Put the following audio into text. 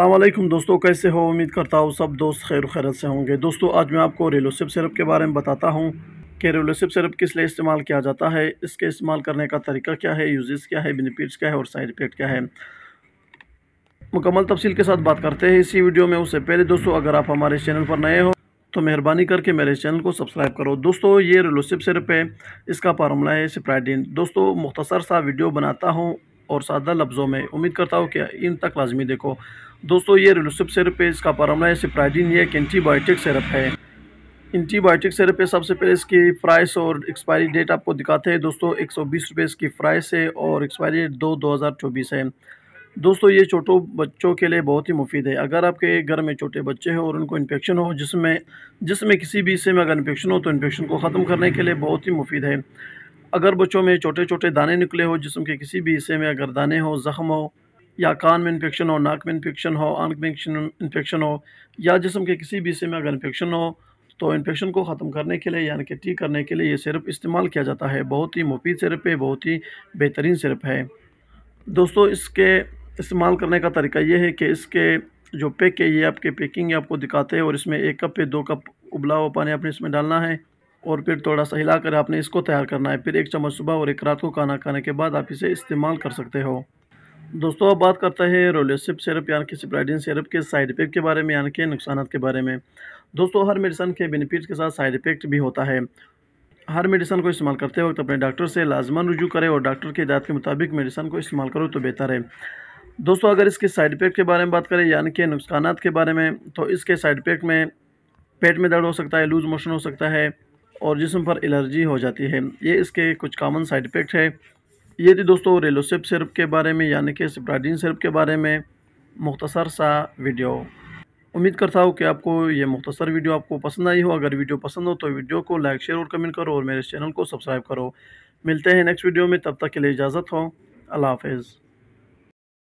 अल्लाम दोस्तों कैसे हो उम्मीद करता हूँ सब दोस्त खैर खैरत से होंगे दोस्तों आज मैं आपको रेलोसिप सिरप के बारे में बताता हूँ कि रेलोसिप सिरप किस लिए इस्तेमाल किया जाता है इसके इस्तेमाल करने का तरीका क्या है यूजेस क्या है बेनिफिट्स क्या है और साइड इफ़ेक्ट क्या है मुकम्मल तफसील के साथ बात करते हैं इसी वीडियो में उससे पहले दोस्तों अगर आप हमारे चैनल पर नए हो तो मेहरबानी करके मेरे चैनल को सब्सक्राइब करो दोस्तों ये रेलोसिप सिरप है इसका फार्मूला है सिप्राइडिन दोस्तों मुख्तसर सा वीडियो बनाता हूँ और सादा लफ्ज़ों में उम्मीद करता हूँ कि इन तक लाजमी देखो दोस्तों ये रिलोसिप सिरप है इसका परमला है सिप्राइडिन ये एक एंटीबायोटिक सिरप है एंटीबायोटिक सिरप है सबसे पहले इसकी प्राइस और एक्सपायरी डेट आपको दिखाते हैं दोस्तों एक सौ बीस रुपये इसकी प्राइस है और एक्सपायरी डेट दो दो हज़ार चौबीस है दोस्तों ये छोटों बच्चों के लिए बहुत ही मुफीद है अगर आपके घर में छोटे बच्चे हैं और उनको इन्फेक्शन हो जिसमें जिसमें किसी भी हिस्से में अगर इन्फेक्शन हो तो इन्फेक्शन को ख़त्म करने के लिए बहुत ही मुफीद है अगर बच्चों में छोटे छोटे दाने निकले हो जिसम के किसी भी हिस्से में अगर दाने हो जख्म हो या कान में इन्फेक्शन हो नाक में इन्फेक्शन हो आंख में इन्फेक्शन हो या जिसम के किसी भी हिस्से में अगर इन्फेक्शन हो तो इन्फेक्शन को ख़त्म करने के लिए यानी कि ठीक करने के लिए ये सिरप इस्तेमाल किया जाता है बहुत ही मुफीद सिरप है बहुत ही बेहतरीन सिरप है दोस्तों इसके इस्तेमाल करने का तरीका ये है कि इसके जो पैक है ये आपके पैकिंग आपको दिखाते हैं और इसमें एक कप पे दो कप उबला हुआ पानी आपने इसमें डालना है और फिर थोड़ा सा हिलाकर आपने इसको तैयार करना है फिर एक चम्मच सुबह और एक रात को खाना खाने के बाद आप इसे इस्तेमाल कर सकते हो दोस्तों अब बात करते हैं रोलेसिप सिरप यानी कि सिप्राइडिन सिरप के साइड इफेक्ट के बारे में यानी कि नुकसान के बारे में दोस्तों हर मेडिसन के बेनिफिट्स के साथ साइड इफेक्ट भी होता है हर मेडिसन को इस्तेमाल करते वक्त अपने डॉक्टर से लाजमन रुजू करें और डॉक्टर की हिदायत के मुताबिक मेडिसन को इस्तेमाल करो तो बेहतर है दोस्तों अगर इसके साइड इफेक्ट के बारे में बात करें यानी कि नुकसान के बारे में तो इसके साइड इफेक्ट में पेट में दर्द हो सकता है लूज़ मोशन हो सकता है और जिसम पर एलर्जी हो जाती है ये इसके कुछ कामन साइड इफ़ेक्ट है ये थी दोस्तों रेलोसिप सिरप के बारे में यानी कि स्प्राडीन सिरप के बारे में मुख्तसर सा वीडियो उम्मीद करता हूँ कि आपको ये मुख्तसर वीडियो आपको पसंद आई हो अगर वीडियो पसंद हो तो वीडियो को लाइक शेयर और कमेंट करो और मेरे चैनल को सब्सक्राइब करो मिलते हैं नेक्स्ट वीडियो में तब तक के लिए इजाज़त हो अल्लाह हाफिज़